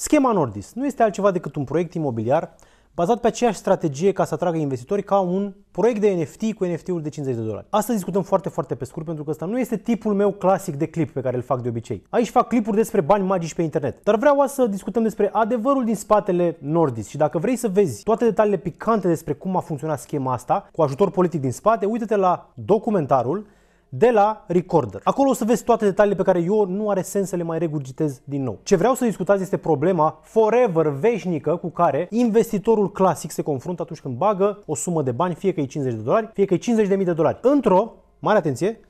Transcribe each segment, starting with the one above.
Schema Nordis nu este altceva decât un proiect imobiliar bazat pe aceeași strategie ca să atragă investitori ca un proiect de NFT cu NFT-ul de 50 de dolari. Asta discutăm foarte, foarte pe scurt pentru că ăsta nu este tipul meu clasic de clip pe care îl fac de obicei. Aici fac clipuri despre bani magici pe internet, dar vreau să discutăm despre adevărul din spatele Nordis și dacă vrei să vezi toate detaliile picante despre cum a funcționat schema asta cu ajutor politic din spate, uită-te la documentarul de la Recorder. Acolo o să vezi toate detaliile pe care eu nu are sens să le mai regurgitez din nou. Ce vreau să discutați este problema forever veșnică cu care investitorul clasic se confruntă atunci când bagă o sumă de bani, fie că e 50 de dolari, fie că e mii de dolari, într-o, mare atenție,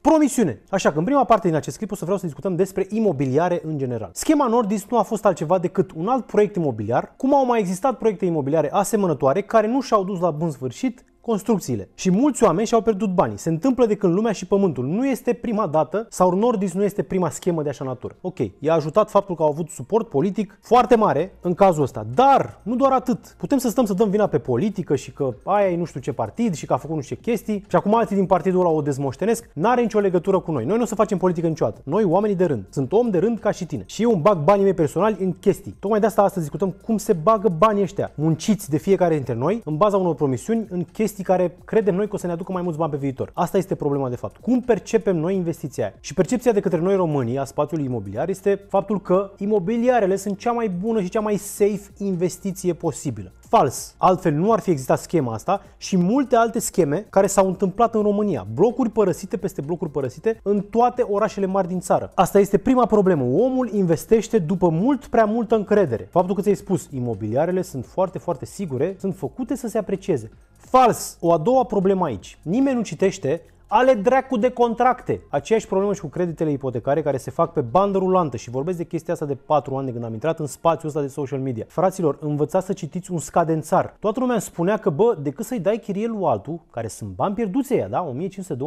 promisiune. Așa că în prima parte din acest clip o să vreau să discutăm despre imobiliare în general. Schema Nordis nu a fost altceva decât un alt proiect imobiliar, cum au mai existat proiecte imobiliare asemănătoare care nu și-au dus la bun sfârșit construcțiile. Și mulți oameni și-au pierdut banii. Se întâmplă de când lumea și pământul. Nu este prima dată sau Nordis nu este prima schemă de așa natură. Ok, i-a ajutat faptul că au avut suport politic foarte mare în cazul ăsta. Dar nu doar atât. Putem să stăm să dăm vina pe politică și că aia e nu știu ce partid și că a făcut nu știu ce chestii și acum alții din partidul ăla o dezmoștenesc. N-are nicio legătură cu noi. Noi nu o să facem politică niciodată. Noi oamenii de rând. Sunt om de rând ca și tine. Și eu îmi bag banii mei personali în chestii. Tocmai de asta astăzi discutăm cum se bagă banii ăștia munciți de fiecare dintre noi în baza unor promisiuni în chestii chestii care credem noi că o să ne aducă mai mulți bani pe viitor. Asta este problema de fapt. Cum percepem noi investiția aia? Și percepția de către noi românii a spațiului imobiliar este faptul că imobiliarele sunt cea mai bună și cea mai safe investiție posibilă. Fals. Altfel nu ar fi existat schema asta și multe alte scheme care s-au întâmplat în România. Blocuri părăsite peste blocuri părăsite în toate orașele mari din țară. Asta este prima problemă. Omul investește după mult prea multă încredere. Faptul că ți-ai spus, imobiliarele sunt foarte, foarte sigure, sunt făcute să se aprecieze. Fals. O a doua problemă aici. Nimeni nu citește ale dracu de contracte. Aceeași problemă și cu creditele ipotecare care se fac pe bandă rulantă și vorbesc de chestia asta de 4 ani de când am intrat în spațiul ăsta de social media. Fraților, învățați să citiți un scadențar. Toată lumea îmi spunea că, bă, decât să-i dai chirie lui altul, care sunt bani pierduți ea, da?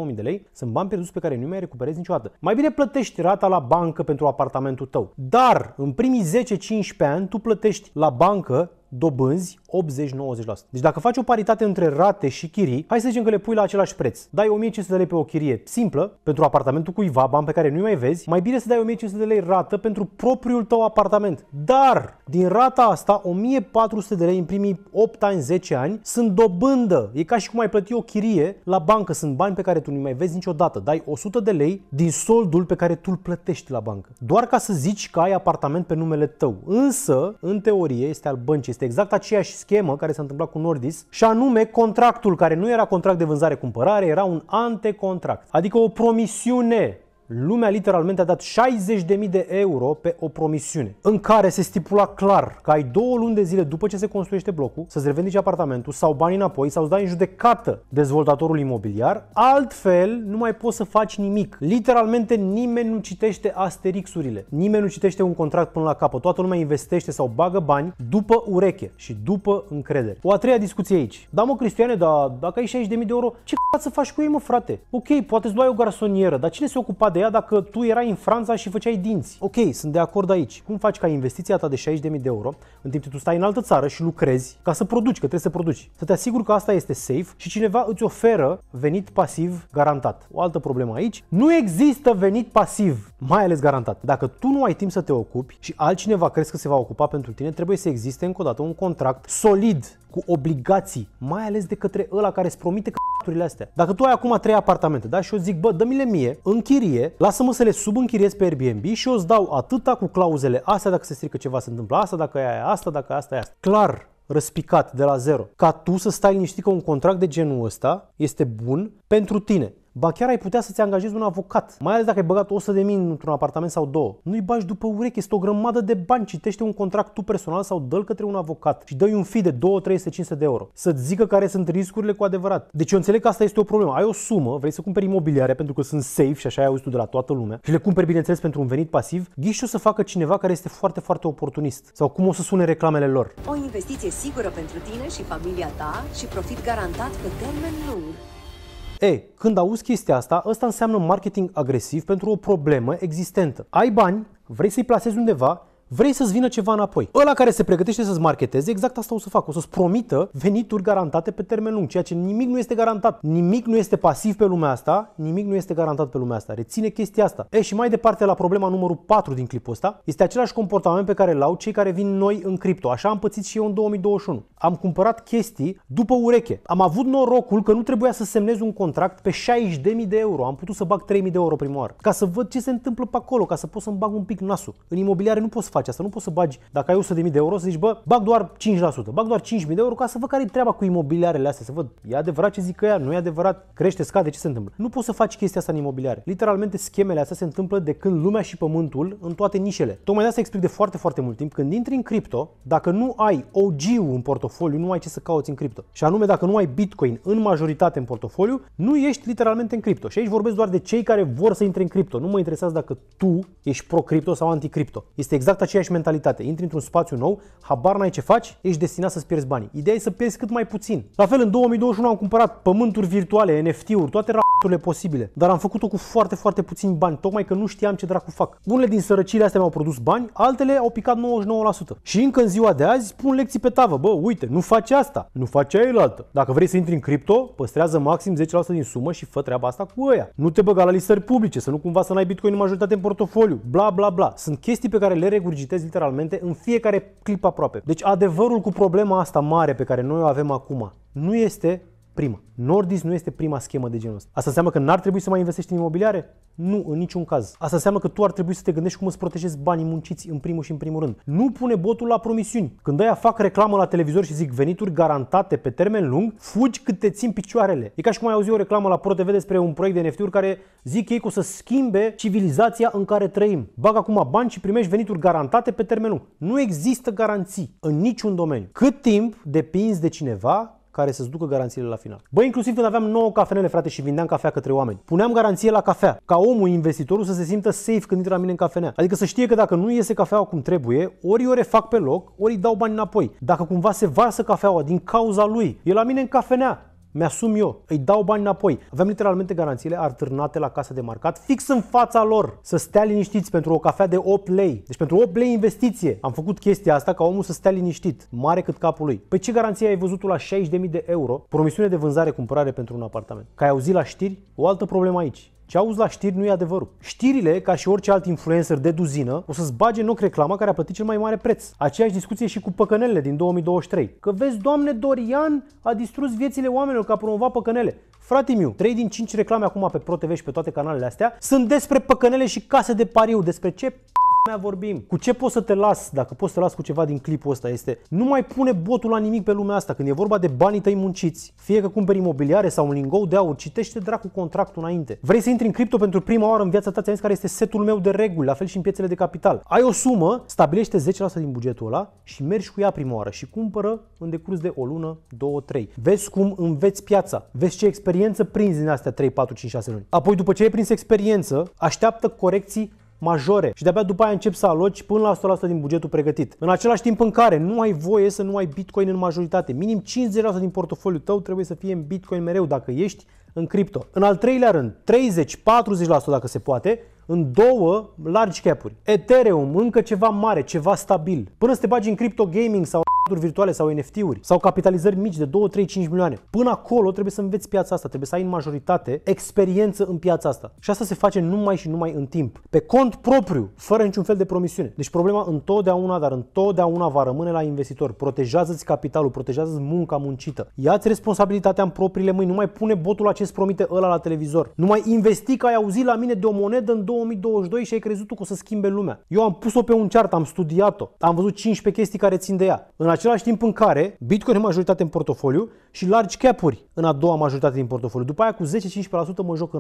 1500-2000 de lei, sunt bani pierduți pe care nu mai recuperezi niciodată. Mai bine plătești rata la bancă pentru apartamentul tău. Dar, în primii 10-15 ani, tu plătești la bancă dobânzi 80-90%. Deci dacă faci o paritate între rate și chirii, hai să zicem că le pui la același preț. Dai 1500 de lei pe o chirie simplă pentru apartamentul cuiva, bani pe care nu-i mai vezi, mai bine să dai 1500 de lei rată pentru propriul tău apartament. Dar din rata asta, 1400 de lei în primii 8 ani, 10 ani, sunt dobândă. E ca și cum ai plăti o chirie la bancă. Sunt bani pe care tu nu-i mai vezi niciodată. Dai 100 de lei din soldul pe care tu îl plătești la bancă. Doar ca să zici că ai apartament pe numele tău. Însă, în teorie, este al băncii este exact aceeași schemă care s-a întâmplat cu Nordis și anume contractul care nu era contract de vânzare-cumpărare, era un antecontract, adică o promisiune lumea literalmente a dat 60.000 de euro pe o promisiune în care se stipula clar că ai două luni de zile după ce se construiește blocul să-ți revendici apartamentul sau banii înapoi sau să dai în judecată dezvoltatorul imobiliar, altfel nu mai poți să faci nimic. Literalmente nimeni nu citește asterixurile, nimeni nu citește un contract până la capăt, toată lumea investește sau bagă bani după ureche și după încredere. O a treia discuție aici. Da mă, Cristiane, dar dacă ai 60.000 de euro, ce c- să faci cu ei, mă, frate? Ok, poate ți luai o garsonieră, dar cine se ocupa de de ea dacă tu erai în Franța și făceai dinți. Ok, sunt de acord aici. Cum faci ca investiția ta de 60.000 de euro, în timp ce tu stai în altă țară și lucrezi, ca să produci, că trebuie să produci, să te asiguri că asta este safe și cineva îți oferă venit pasiv garantat. O altă problemă aici, nu există venit pasiv, mai ales garantat. Dacă tu nu ai timp să te ocupi și altcineva crezi că se va ocupa pentru tine, trebuie să existe încă o dată un contract solid cu obligații, mai ales de către ăla care îți promite că astea. Dacă tu ai acum trei apartamente, da, și eu zic, bă, dă-mi-le mie, închirie, lasă-mă să le subînchiriez pe Airbnb și o îți dau atâta cu clauzele astea dacă se strică ceva se întâmplă, asta dacă e asta, dacă asta e asta. Clar, răspicat de la zero. Ca tu să stai liniștit că un contract de genul ăsta este bun pentru tine. Ba chiar ai putea să-ți angajezi un avocat, mai ales dacă ai băgat 100 de mii într-un apartament sau două. Nu-i bagi după ureche, este o grămadă de bani, citește un contract tu personal sau dă-l către un avocat și dă-i un fi de 2, 300, 500 de euro. Să-ți zică care sunt riscurile cu adevărat. Deci eu înțeleg că asta este o problemă. Ai o sumă, vrei să cumperi imobiliare pentru că sunt safe și așa ai auzit tu de la toată lumea și le cumperi bineînțeles pentru un venit pasiv, ghiși o să facă cineva care este foarte, foarte oportunist sau cum o să sune reclamele lor. O investiție sigură pentru tine și familia ta și profit garantat pe termen lung. E, când auzi chestia asta, asta înseamnă marketing agresiv pentru o problemă existentă. Ai bani, vrei să-i plasezi undeva vrei să-ți vină ceva înapoi. Ăla care se pregătește să-ți marketeze, exact asta o să facă. O să-ți promită venituri garantate pe termen lung, ceea ce nimic nu este garantat. Nimic nu este pasiv pe lumea asta, nimic nu este garantat pe lumea asta. Reține chestia asta. E, și mai departe la problema numărul 4 din clipul ăsta, este același comportament pe care l-au cei care vin noi în cripto. Așa am pățit și eu în 2021. Am cumpărat chestii după ureche. Am avut norocul că nu trebuia să semnez un contract pe 60.000 de euro. Am putut să bag 3.000 de euro prima oară. Ca să văd ce se întâmplă pe acolo, ca să pot să-mi bag un pic nasul. În imobiliare nu poți faci asta. Nu poți să bagi, dacă ai 100.000 de euro, să zici, bă, bag doar 5%, bag doar 5.000 de euro ca să văd care e treaba cu imobiliarele astea, să văd, e adevărat ce zic ea, nu e adevărat, crește, scade, ce se întâmplă. Nu poți să faci chestia asta în imobiliare. Literalmente schemele astea se întâmplă de când lumea și pământul în toate nișele. Tocmai de asta explic de foarte, foarte mult timp. Când intri în cripto, dacă nu ai OG-ul în portofoliu, nu ai ce să cauți în cripto. Și anume, dacă nu ai Bitcoin în majoritate în portofoliu, nu ești literalmente în cripto. Și aici vorbesc doar de cei care vor să intre în cripto. Nu mă interesează dacă tu ești pro-cripto sau anti-cripto. Este exact aceeași mentalitate. Intri într-un spațiu nou, habar n-ai ce faci, ești destinat să-ți pierzi banii. Ideea e să pierzi cât mai puțin. La fel, în 2021 am cumpărat pământuri virtuale, NFT-uri, toate rapturile posibile, dar am făcut-o cu foarte, foarte puțini bani, tocmai că nu știam ce dracu fac. Unele din sărăcile astea mi-au produs bani, altele au picat 99%. Și încă în ziua de azi pun lecții pe tavă. Bă, uite, nu faci asta, nu faci ailaltă. Dacă vrei să intri în cripto, păstrează maxim 10% din sumă și fă treaba asta cu ăia. Nu te băga la listări publice, să nu cumva să n-ai Bitcoin în majoritate în portofoliu, bla bla bla. Sunt chestii pe care le regurgi regurgitez literalmente în fiecare clip aproape. Deci adevărul cu problema asta mare pe care noi o avem acum nu este prima. Nordis nu este prima schemă de genul ăsta. Asta înseamnă că n-ar trebui să mai investești în imobiliare? Nu, în niciun caz. Asta înseamnă că tu ar trebui să te gândești cum îți protejezi banii munciți în primul și în primul rând. Nu pune botul la promisiuni. Când aia fac reclamă la televizor și zic venituri garantate pe termen lung, fugi cât te țin picioarele. E ca și cum ai auzit o reclamă la ProTV despre un proiect de NFT-uri care zic ei că o să schimbe civilizația în care trăim. Bag acum bani și primești venituri garantate pe termen lung. Nu există garanții în niciun domeniu. Cât timp depinzi de cineva, care să-ți ducă garanțiile la final. Bă, inclusiv când aveam 9 cafenele, frate, și vindeam cafea către oameni, puneam garanție la cafea, ca omul, investitorul, să se simtă safe când intră la mine în cafenea. Adică să știe că dacă nu iese cafeaua cum trebuie, ori o refac pe loc, ori îi dau bani înapoi. Dacă cumva se varsă cafeaua din cauza lui, e la mine în cafenea, mi-asum eu, îi dau bani înapoi. Avem literalmente garanțiile artârnate la casa de marcat, fix în fața lor, să stea liniștiți pentru o cafea de 8 lei. Deci pentru 8 lei investiție. Am făcut chestia asta ca omul să stea liniștit, mare cât capul lui. Păi ce garanție ai văzut la 60.000 de euro, promisiune de vânzare-cumpărare pentru un apartament? Că ai auzit la știri? O altă problemă aici. Ce auzi la știri nu e adevărul. Știrile, ca și orice alt influencer de duzină, o să-ți bage în ochi reclama care a plătit cel mai mare preț. Aceeași discuție și cu păcănelele din 2023. Că vezi, doamne, Dorian a distrus viețile oamenilor că a promovat păcănele. Frate meu, 3 din 5 reclame acum pe ProTV și pe toate canalele astea sunt despre păcănele și case de pariu. Despre ce mea vorbim? Cu ce poți să te las, dacă poți să te las cu ceva din clipul ăsta, este nu mai pune botul la nimic pe lumea asta. Când e vorba de banii tăi munciți, fie că cumperi imobiliare sau un lingou de aur, citește dracu contractul înainte. Vrei să intri în cripto pentru prima oară în viața ta, ți care este setul meu de reguli, la fel și în piețele de capital. Ai o sumă, stabilește 10% din bugetul ăla și mergi cu ea prima oară și cumpără în decurs de o lună, două, trei. Vezi cum înveți piața, vezi ce experiență prinzi din astea 3, 4, 5, 6 luni. Apoi după ce ai prins experiență, așteaptă corecții majore și de-abia după aia începi să aloci până la 100% din bugetul pregătit. În același timp în care nu ai voie să nu ai Bitcoin în majoritate, minim 50% din portofoliul tău trebuie să fie în Bitcoin mereu dacă ești în cripto. În al treilea rând, 30-40% dacă se poate, în două large cap-uri. Ethereum, încă ceva mare, ceva stabil. Până să te bagi în crypto gaming sau virtuale sau NFT-uri sau capitalizări mici de 2, 3, 5 milioane. Până acolo trebuie să înveți piața asta, trebuie să ai în majoritate experiență în piața asta. Și asta se face numai și numai în timp, pe cont propriu, fără niciun fel de promisiune. Deci problema întotdeauna, dar întotdeauna va rămâne la investitor. Protejează-ți capitalul, protejează-ți munca muncită. Ia-ți responsabilitatea în propriile mâini, nu mai pune botul acest promite ăla la televizor. Nu mai investi că ai auzit la mine de o monedă în 2022 și ai crezut că o să schimbe lumea. Eu am pus-o pe un chart, am studiat-o, am văzut 15 chestii care țin de ea. În același timp în care Bitcoin e majoritate în portofoliu și large cap-uri în a doua majoritate din portofoliu. După aia cu 10-15% mă joc în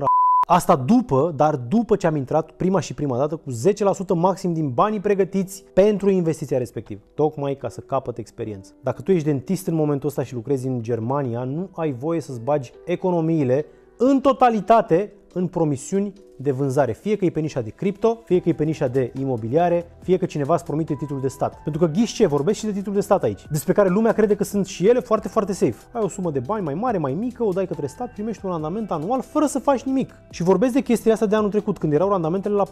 Asta după, dar după ce am intrat prima și prima dată cu 10% maxim din banii pregătiți pentru investiția respectivă, tocmai ca să capăt experiență. Dacă tu ești dentist în momentul ăsta și lucrezi în Germania, nu ai voie să-ți bagi economiile în totalitate în promisiuni de vânzare, fie că e pe nișa de cripto, fie că e pe nișa de imobiliare, fie că cineva îți promite titlul de stat. Pentru că ghiși ce, vorbesc și de titlul de stat aici, despre care lumea crede că sunt și ele foarte, foarte safe. Ai o sumă de bani mai mare, mai mică, o dai către stat, primești un randament anual fără să faci nimic. Și vorbesc de chestia asta de anul trecut, când erau randamentele la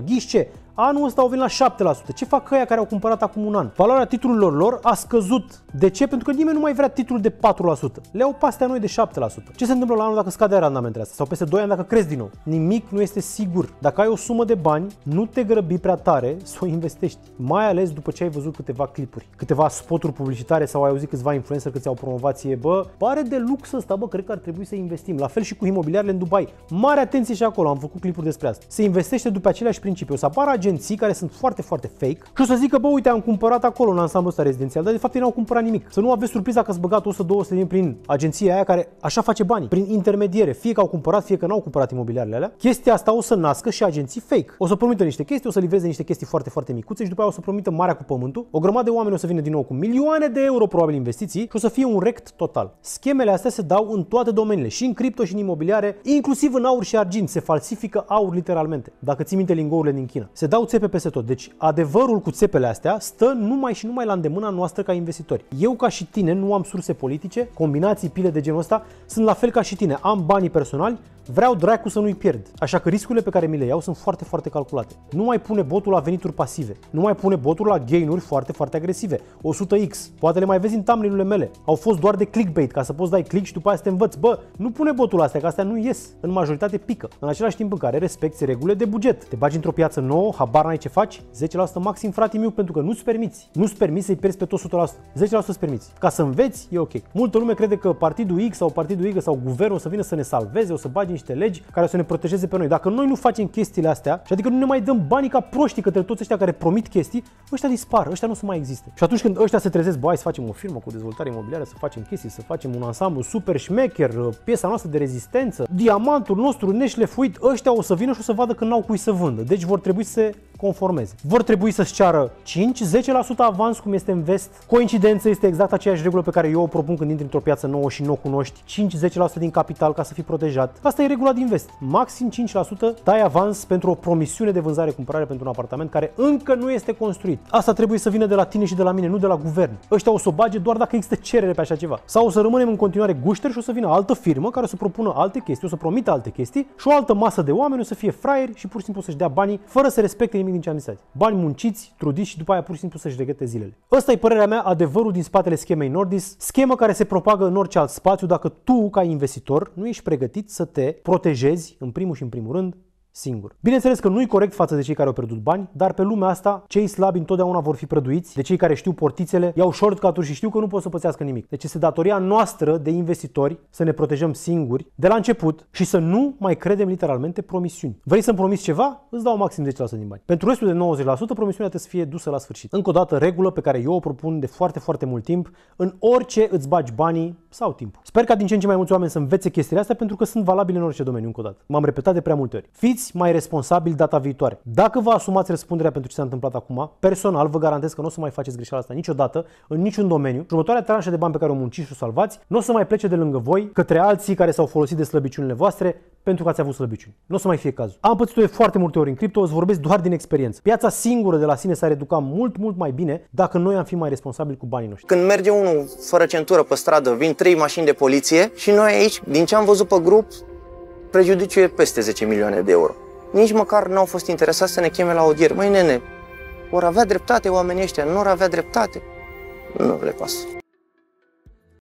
4%. Ghiși ce, anul ăsta au venit la 7%. Ce fac căia care au cumpărat acum un an? Valoarea titlurilor lor a scăzut. De ce? Pentru că nimeni nu mai vrea titlul de 4%. Le au pastea noi de 7%. Ce se întâmplă la anul dacă scade randamentele astea? Sau peste 2 ani dacă crezi din nou? Nimic nu este este sigur. Dacă ai o sumă de bani, nu te grăbi prea tare să o investești, mai ales după ce ai văzut câteva clipuri, câteva spoturi publicitare sau ai auzit câțiva influencer că ți-au promovație, bă, pare de lux ăsta, bă, cred că ar trebui să investim. La fel și cu imobiliarele în Dubai. Mare atenție și acolo, am făcut clipuri despre asta. Se investește după aceleași principii. O să apară agenții care sunt foarte, foarte fake și o să zică, bă, uite, am cumpărat acolo un ansamblu ăsta rezidențial, dar de fapt ei n-au cumpărat nimic. Să nu aveți surpriza că ați băgat 100-200 din prin agenția aia care așa face bani, prin intermediere, fie că au cumpărat, fie că n-au cumpărat imobiliarele alea. Chestia asta o să nască și agenții fake. O să promită niște chestii, o să livreze niște chestii foarte, foarte micuțe și după aia o să promită marea cu pământul. O grămadă de oameni o să vină din nou cu milioane de euro probabil investiții și o să fie un rect total. Schemele astea se dau în toate domeniile, și în cripto și în imobiliare, inclusiv în aur și argint. Se falsifică aur literalmente. Dacă ții minte lingourile din China. Se dau țepe peste tot. Deci adevărul cu țepele astea stă numai și numai la îndemâna noastră ca investitori. Eu ca și tine nu am surse politice, combinații pile de genul ăsta sunt la fel ca și tine. Am banii personali, vreau dracu să nu-i pierd. Așa că riscurile pe care mi le iau sunt foarte, foarte calculate. Nu mai pune botul la venituri pasive, nu mai pune botul la gainuri foarte, foarte agresive. 100x, poate le mai vezi în thumbnail mele. Au fost doar de clickbait, ca să poți dai click și după aia să te învăț. Bă, nu pune botul astea, că astea nu ies. În majoritate pică. În același timp în care respecti regulile de buget. Te bagi într-o piață nouă, habar n-ai ce faci, 10% maxim frate meu pentru că nu-ți permiți. Nu-ți permiți să-i pierzi pe tot 100%. 10% îți permiți. Ca să înveți, e ok. Multă lume crede că partidul X sau partidul Y sau guvernul o să vină să ne salveze, o să bagi niște legi care o să ne protejeze pe noi. Da, dacă noi nu facem chestiile astea, și adică nu ne mai dăm banii ca proștii către toți ăștia care promit chestii, ăștia dispar, ăștia nu se mai există. Și atunci când ăștia se trezesc, bai, să facem o firmă cu dezvoltare imobiliară, să facem chestii, să facem un ansamblu super șmecher, uh, piesa noastră de rezistență, diamantul nostru neșlefuit, ăștia o să vină și o să vadă că n-au cui să vândă. Deci vor trebui să se conformeze. Vor trebui să-și ceară 5-10% avans, cum este în vest. Coincidență este exact aceeași regulă pe care eu o propun când intri într-o piață nouă și nu o cunoști. 5-10% din capital ca să fii protejat. Asta e regula din vest. Maxim 5% dai avans pentru o promisiune de vânzare-cumpărare pentru un apartament care încă nu este construit. Asta trebuie să vină de la tine și de la mine, nu de la guvern. Ăștia o să o bage doar dacă există cerere pe așa ceva. Sau o să rămânem în continuare gușteri și o să vină altă firmă care o să propună alte chestii, o să promită alte chestii și o altă masă de oameni o să fie fraieri și pur și simplu să-și dea banii fără să respecte nimic nimic din ce am zis azi. Bani munciți, trudiți și după aia pur și simplu să-și regrete zilele. Ăsta e părerea mea, adevărul din spatele schemei Nordis, schemă care se propagă în orice alt spațiu dacă tu, ca investitor, nu ești pregătit să te protejezi, în primul și în primul rând, singur. Bineînțeles că nu-i corect față de cei care au pierdut bani, dar pe lumea asta cei slabi întotdeauna vor fi prăduiți de cei care știu portițele, iau shortcut-uri și știu că nu pot să pățească nimic. Deci este datoria noastră de investitori să ne protejăm singuri de la început și să nu mai credem literalmente promisiuni. Vrei să-mi promiți ceva? Îți dau maxim 10% din bani. Pentru restul de 90% promisiunea trebuie să fie dusă la sfârșit. Încă o dată, regulă pe care eu o propun de foarte, foarte mult timp, în orice îți bagi banii sau timpul. Sper ca din ce în ce mai mulți oameni să învețe chestiile astea pentru că sunt valabile în orice domeniu încă o dată. M-am repetat de prea multe ori. Fiți fiți mai responsabili data viitoare. Dacă vă asumați răspunderea pentru ce s-a întâmplat acum, personal vă garantez că nu o să mai faceți greșeala asta niciodată, în niciun domeniu. Următoarea tranșă de bani pe care o munciți și o salvați, nu o să mai plece de lângă voi către alții care s-au folosit de slăbiciunile voastre pentru că ați avut slăbiciuni. Nu o să mai fie cazul. Am pățit de foarte multe ori în cripto, îți vorbesc doar din experiență. Piața singură de la sine s ar educa mult, mult mai bine dacă noi am fi mai responsabili cu banii noștri. Când merge unul fără centură pe stradă, vin trei mașini de poliție și noi aici, din ce am văzut pe grup, prejudiciul e peste 10 milioane de euro. Nici măcar n-au fost interesați să ne cheme la audieri. Măi, nene, vor avea dreptate oamenii ăștia, nu vor avea dreptate. Nu le pasă.